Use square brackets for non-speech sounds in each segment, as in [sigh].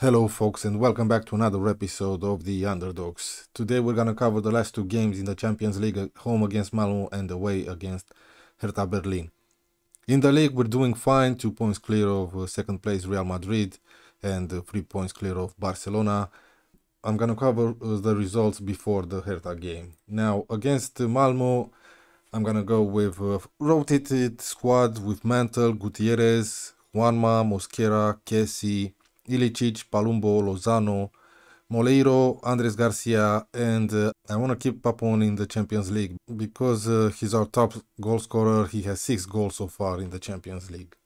Hello folks and welcome back to another episode of the Underdogs. Today we're gonna cover the last two games in the Champions League, home against Malmo and away against Hertha Berlin. In the league we're doing fine, 2 points clear of uh, second place Real Madrid and uh, 3 points clear of Barcelona. I'm gonna cover uh, the results before the Hertha game. Now against Malmo I'm gonna go with a rotated squad with Mantel, Gutierrez, Juanma, Mosquera, Kessie, Ilicic, Palumbo, Lozano, Moleiro, Andres Garcia, and uh, I want to keep Papon in the Champions League because uh, he's our top goal scorer. He has six goals so far in the Champions League.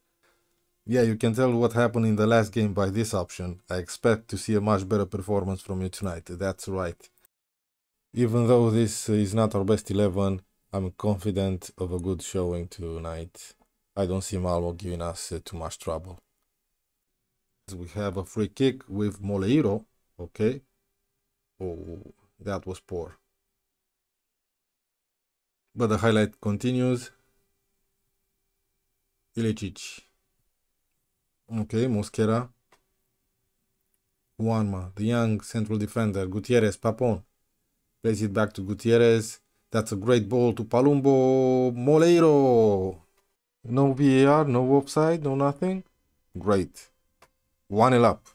Yeah, you can tell what happened in the last game by this option. I expect to see a much better performance from you tonight. That's right. Even though this is not our best 11, I'm confident of a good showing tonight. I don't see Malmo giving us uh, too much trouble we have a free kick with Moleiro. Okay. Oh, that was poor. But the highlight continues. Ilicic. Okay, Mosquera. Juanma, the young central defender. Gutierrez, Papon. Plays it back to Gutierrez. That's a great ball to Palumbo. Moleiro. No VAR, no offside, no nothing. Great. 1 0 up.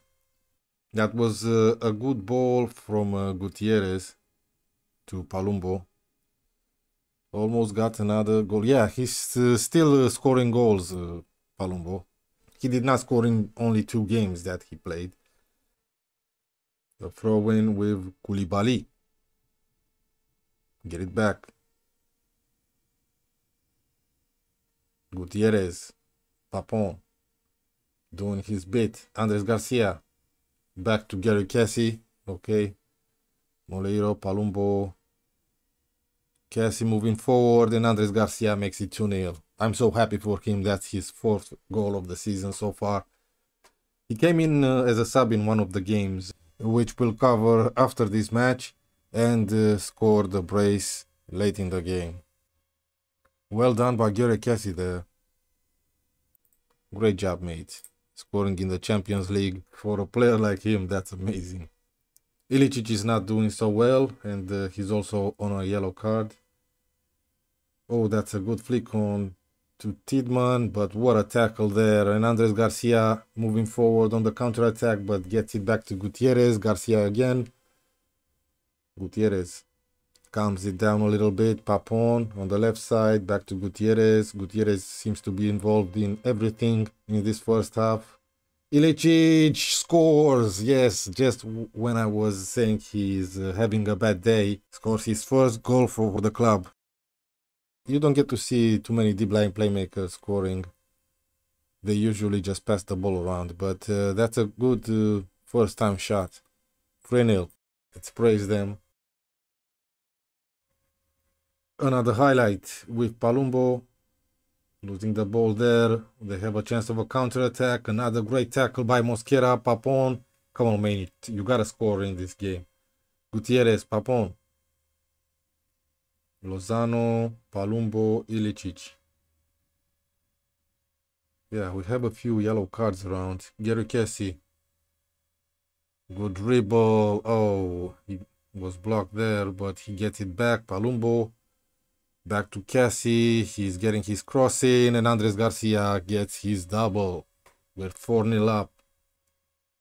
That was uh, a good ball from uh, Gutierrez to Palumbo. Almost got another goal. Yeah, he's uh, still uh, scoring goals, uh, Palumbo. He did not score in only two games that he played. The throw in with Koulibaly. Get it back. Gutierrez. Papon doing his bit. Andres Garcia back to Gary Cassie. Okay. Moleiro, Palumbo, Cassie moving forward, and Andres Garcia makes it 2 0. I'm so happy for him. That's his fourth goal of the season so far. He came in uh, as a sub in one of the games, which we'll cover after this match, and uh, scored a brace late in the game. Well done by Gary Cassie there. Great job, mate scoring in the Champions League. For a player like him, that's amazing. Ilicic is not doing so well and uh, he's also on a yellow card. Oh, that's a good flick on to Tidman, but what a tackle there. And Andres Garcia moving forward on the counter attack, but gets it back to Gutierrez. Garcia again. Gutierrez calms it down a little bit. Papon on the left side, back to Gutierrez. Gutierrez seems to be involved in everything in this first half. Ilicic scores, yes, just when I was saying he's uh, having a bad day, scores his first goal for the club. You don't get to see too many deep line playmakers scoring. They usually just pass the ball around, but uh, that's a good uh, first time shot. 3 0. Let's praise them another highlight with Palumbo losing the ball there. They have a chance of a counter attack. Another great tackle by Mosquera, Papon. Come on, man, you gotta score in this game. Gutierrez, Papon, Lozano, Palumbo, Ilicic. Yeah, we have a few yellow cards around. Gary Cassie. Good dribble. Oh, he was blocked there, but he gets it back. Palumbo. Back to Cassie. He's getting his crossing. And Andres Garcia gets his double. We're 4 0 up.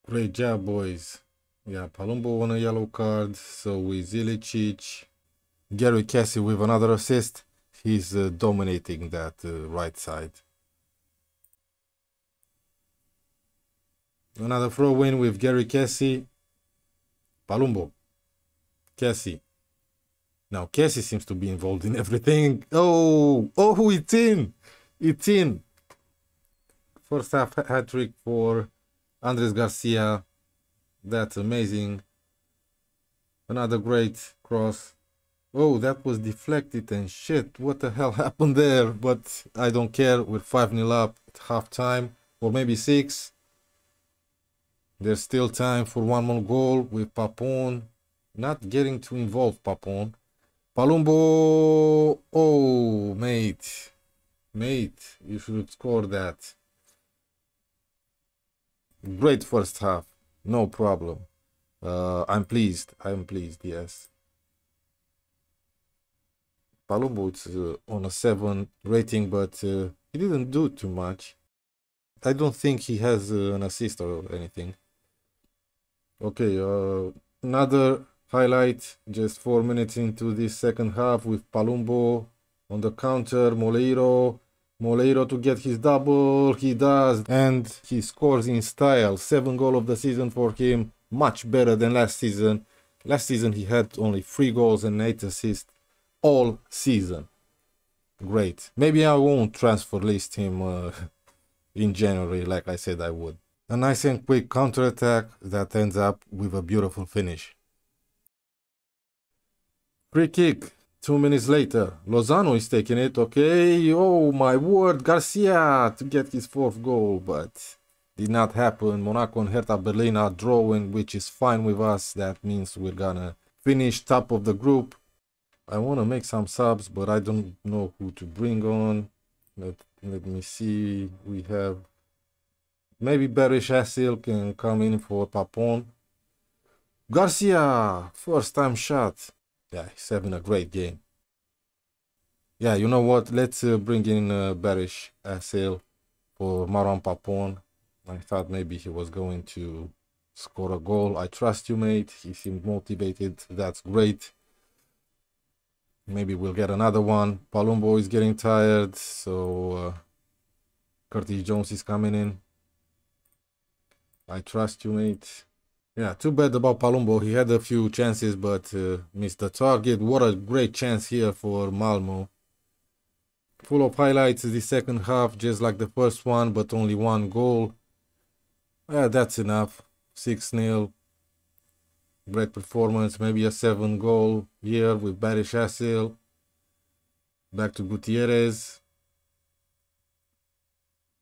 Great job, boys. Yeah, Palumbo on a yellow card. So is Ilicic. Gary Cassie with another assist. He's uh, dominating that uh, right side. Another throw in with Gary Cassie. Palumbo. Cassie. Now Casey seems to be involved in [laughs] everything. Oh, oh, it's in, it's in. First half hat trick for Andres Garcia. That's amazing. Another great cross. Oh, that was deflected and shit. What the hell [laughs] happened there? But I don't care. We're 5 nil up at half time, or maybe 6. There's still time for one more goal with Papon. Not getting too involved, Papon. Palumbo. Oh, mate. Mate, you should score that. Great first half. No problem. Uh, I'm pleased. I'm pleased, yes. Palumbo is uh, on a 7 rating, but uh, he didn't do too much. I don't think he has uh, an assist or anything. Okay, uh, another highlight just four minutes into this second half with Palumbo on the counter, Moleiro, Moleiro to get his double, he does, and he scores in style. Seven goal of the season for him, much better than last season. Last season he had only three goals and eight assists all season. Great. Maybe I won't transfer list him uh, [laughs] in January like I said I would. A nice and quick counter attack that ends up with a beautiful finish. Free kick. Two minutes later. Lozano is taking it. Okay. Oh my word. Garcia to get his fourth goal. But did not happen. Monaco and Hertha Berlin are drawing. Which is fine with us. That means we're gonna finish top of the group. I want to make some subs. But I don't know who to bring on. Let, let me see. We have... Maybe Berish Asil can come in for Papon. Garcia, first time shot. Yeah, he's having a great game. Yeah, you know what? Let's uh, bring in uh, bearish sale for Maron Papon. I thought maybe he was going to score a goal. I trust you, mate. He seemed motivated. That's great. Maybe we'll get another one. Palumbo is getting tired, so uh, Curtis Jones is coming in. I trust you, mate. Yeah, too bad about Palumbo. He had a few chances, but uh, missed the target. What a great chance here for Malmo. Full of highlights the second half, just like the first one, but only one goal. Yeah, that's enough. 6-0. Great performance, maybe a 7 goal year with Barry Chassil. Back to Gutierrez.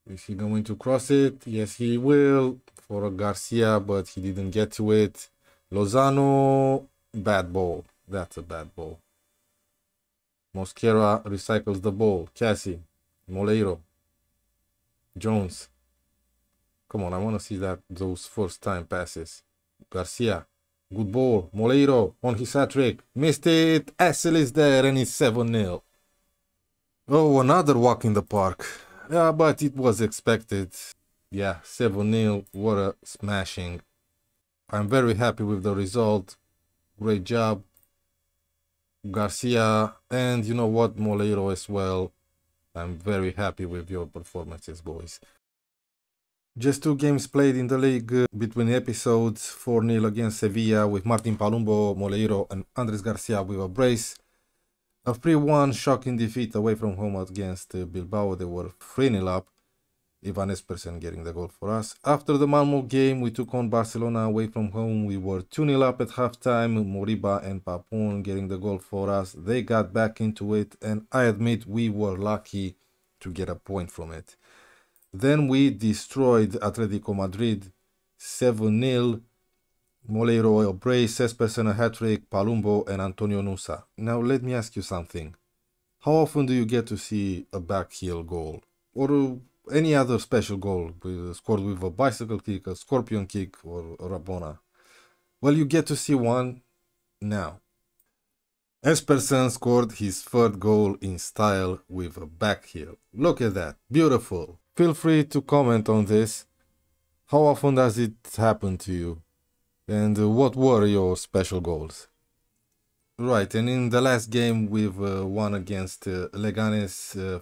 Is he going to cross it? Yes, he will for Garcia, but he didn't get to it. Lozano, bad ball. That's a bad ball. Mosquera recycles the ball. Cassie, Moleiro, Jones. Come on, I want to see that those first time passes. Garcia, good ball. Moleiro on his hat trick. Missed it. Essel is there and it's 7 0. Oh, another walk in the park. Yeah, but it was expected. Yeah, 7-0, what a smashing. I'm very happy with the result. Great job, Garcia. And you know what, Moleiro as well. I'm very happy with your performances, boys. Just two games played in the league uh, between episodes 4 0 against Sevilla with Martin Palumbo, Moleiro, and Andres Garcia with a brace. A 3-1 shocking defeat away from home against uh, Bilbao. They were 3-0 up. Ivan Espersen getting the goal for us. After the Malmo game, we took on Barcelona away from home. We were 2-0 up at halftime. Moriba and Papon getting the goal for us. They got back into it, and I admit we were lucky to get a point from it. Then we destroyed Atletico Madrid 7 0. Moleiro Obrey, Cespes and a hat-trick, Palumbo and Antonio Nusa. Now let me ask you something. How often do you get to see a back heel goal? Or any other special goal scored with a bicycle kick, a scorpion kick or a rabona? Well, you get to see one now. Espersen scored his third goal in style with a back heel. Look at that, beautiful. Feel free to comment on this. How often does it happen to you? And uh, what were your special goals? Right, and in the last game we've uh, won against uh, Leganes 4-1, uh,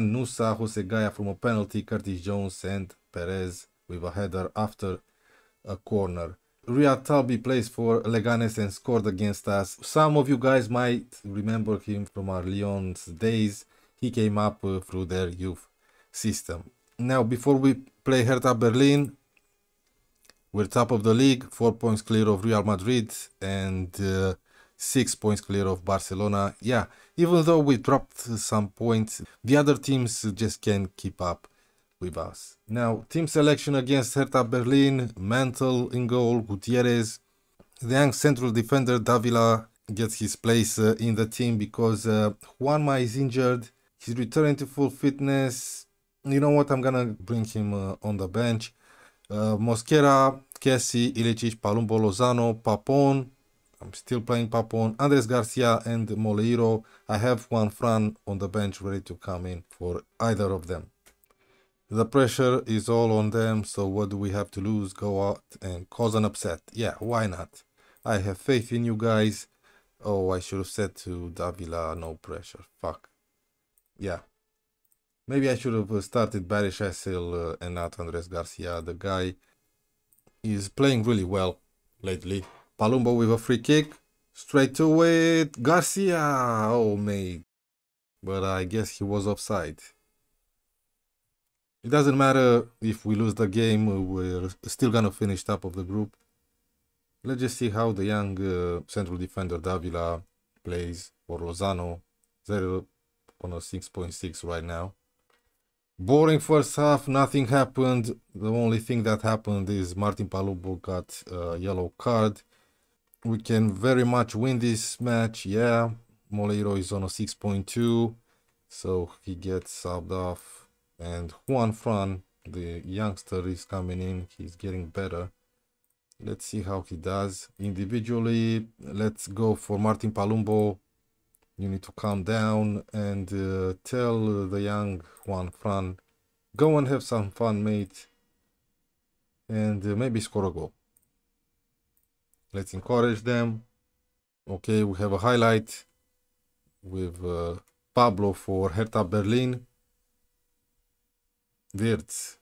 Nusa Hosegaya from a penalty, Curtis Jones and Perez with a header after a corner. Riyad Talbi plays for Leganes and scored against us. Some of you guys might remember him from our Lyon's days. He came up uh, through their youth system. Now, before we play Hertha Berlin, we're top of the league, four points clear of Real Madrid and uh, six points clear of Barcelona. Yeah, even though we dropped some points, the other teams just can't keep up with us. Now, team selection against Hertha Berlin, Mantel in goal, Gutierrez. The young central defender Davila gets his place uh, in the team because uh, Juanma is injured. He's returning to full fitness. You know what? I'm gonna bring him uh, on the bench. Uh, Mosquera, Cassie, Ilicic, Palumbo, Lozano, Papon. I'm still playing Papon. Andres Garcia and Moleiro. I have Juan Fran on the bench ready to come in for either of them. The pressure is all on them, so what do we have to lose? Go out and cause an upset. Yeah, why not? I have faith in you guys. Oh, I should have said to Davila, no pressure. Fuck. Yeah. Maybe I should have uh, started Barry Chesel uh, and not Andres Garcia. The guy is playing really well lately. Palumbo with a free kick. Straight to it. Garcia! Oh, mate. But I guess he was offside. It doesn't matter if we lose the game, uh, we're still gonna finish top of the group. Let's just see how the young uh, central defender Davila plays for Lozano. They're on a 6.6 right now. Boring first half, nothing happened. The only thing that happened is Martin Palubo got a yellow card. We can very much win this match, yeah. Moleiro is on a 6.2, so he gets subbed off. And Juan Fran, the youngster, is coming in. He's getting better. Let's see how he does. Individually, let's go for Martin Palumbo. You need to calm down and uh, tell the young one, Fran, go and have some fun, mate, and uh, maybe score a goal. Let's encourage them. Okay, we have a highlight with uh, Pablo for Hertha Berlin. Wirtz.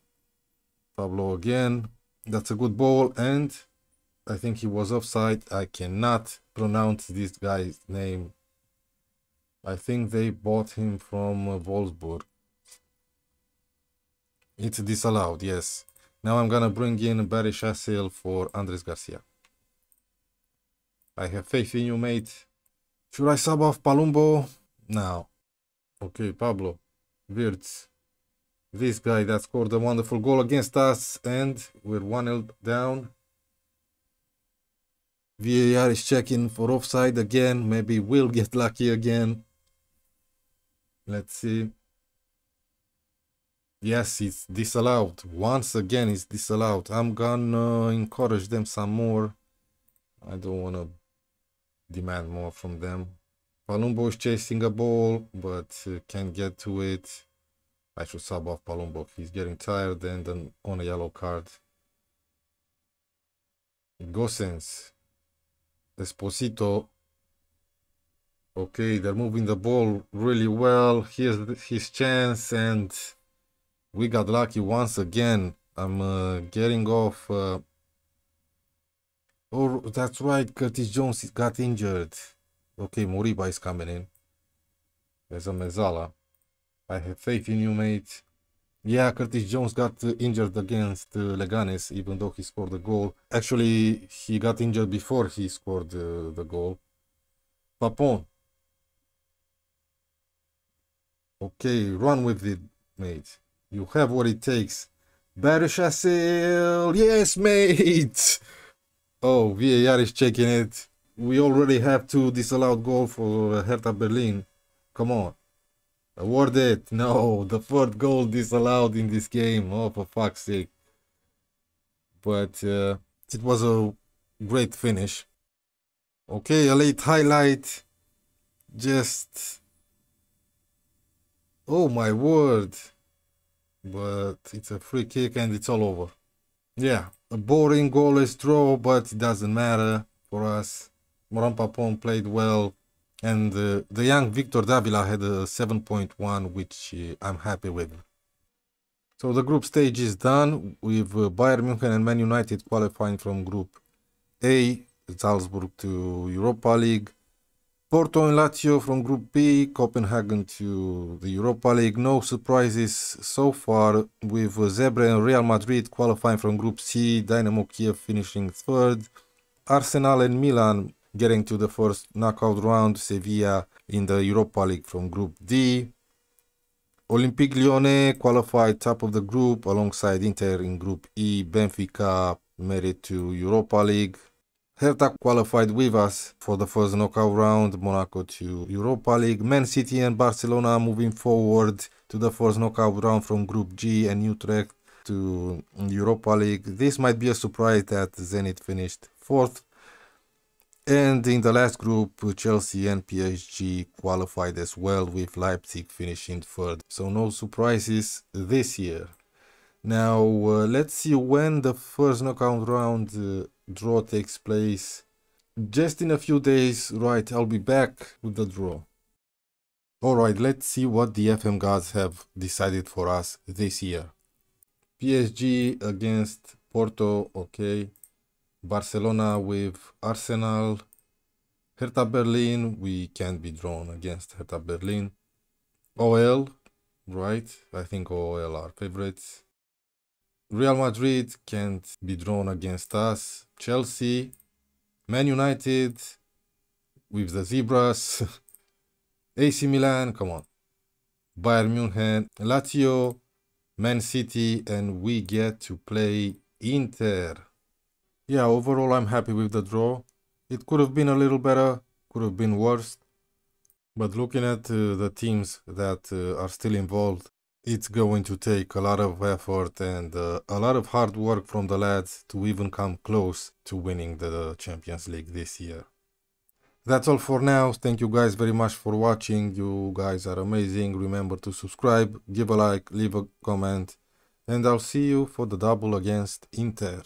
Pablo again. That's a good ball and I think he was offside. I cannot pronounce this guy's name I think they bought him from uh, Wolfsburg. It's disallowed, yes. Now I'm gonna bring in Barry Chassil for Andres Garcia. I have faith in you, mate. Should I sub off Palumbo? Now. Okay, Pablo. Wirtz. This guy that scored a wonderful goal against us and we're 1-0 down. VAR is checking for offside again. Maybe we'll get lucky again. Let's see. Yes, it's disallowed. Once again, it's disallowed. I'm gonna encourage them some more. I don't wanna demand more from them. Palumbo is chasing a ball, but uh, can't get to it. I should sub off Palumbo. He's getting tired and then on a yellow card. Gosens. Esposito Okay, they're moving the ball really well. Here's his chance, and we got lucky once again. I'm uh, getting off. Uh... Oh, that's right. Curtis Jones got injured. Okay, Moriba is coming in. There's a Mezala. I have faith in you, mate. Yeah, Curtis Jones got uh, injured against uh, Leganes, even though he scored the goal. Actually, he got injured before he scored uh, the goal. Papon, Okay, run with it, mate. You have what it takes. Barishasil, yes, mate. [laughs] Oh, VAR is checking it. We already have two disallowed goal for Hertha Berlin. Come on. Award it. No, [laughs] the fourth goal disallowed in this game. Oh, for fuck's sake. But uh, it was a great finish. Okay, a late highlight. Just Oh my word. But it's a free kick and it's all over. Yeah, a boring goalless draw, but it doesn't matter for us. Moran Papon played well. And uh, the young Victor Davila had a 7.1, which uh, I'm happy with. So the group stage is done with uh, Bayern Munich and Man United qualifying from Group A, Salzburg to Europa League. Porto and Lazio from Group B, Copenhagen to the Europa League. No surprises so far with Zebre and Real Madrid qualifying from Group C, Dynamo Kiev finishing third, Arsenal and Milan getting to the first knockout round, Sevilla in the Europa League from Group D. Olympique Lyonnais qualified top of the group alongside Inter in Group E, Benfica made it to Europa League. Hertha qualified with us for the first knockout round, Monaco to Europa League, Man City and Barcelona moving forward to the first knockout round from Group G and Utrecht to Europa League. This might be a surprise that Zenit finished fourth. And in the last group, Chelsea and PSG qualified as well, with Leipzig finishing third. So no surprises this year. Now uh, let's see when the first knockout round uh, draw takes place just in a few days. Right, I'll be back with the draw. Alright, let's see what the FM gods have decided for us this year. PSG against Porto, okay. Barcelona with Arsenal. Hertha Berlin, we can't be drawn against Hertha Berlin. OL, right? I think OL are favorites. Real Madrid can't be drawn against us. Chelsea, Man United with the Zebras, AC [laughs] Milan, come on, Bayern Munich, Lazio, Man City, and we get to play Inter. Yeah, overall I'm happy with the draw. It could have been a little better, could have been worse. But looking at uh, the teams that uh, are still involved, it's going to take a lot of effort and uh, a lot of hard work from the lads to even come close to winning the Champions League this year. That's all for now. Thank you guys very much for watching. You guys are amazing. Remember to subscribe, give a like, leave a comment, and I'll see you for the double against Inter.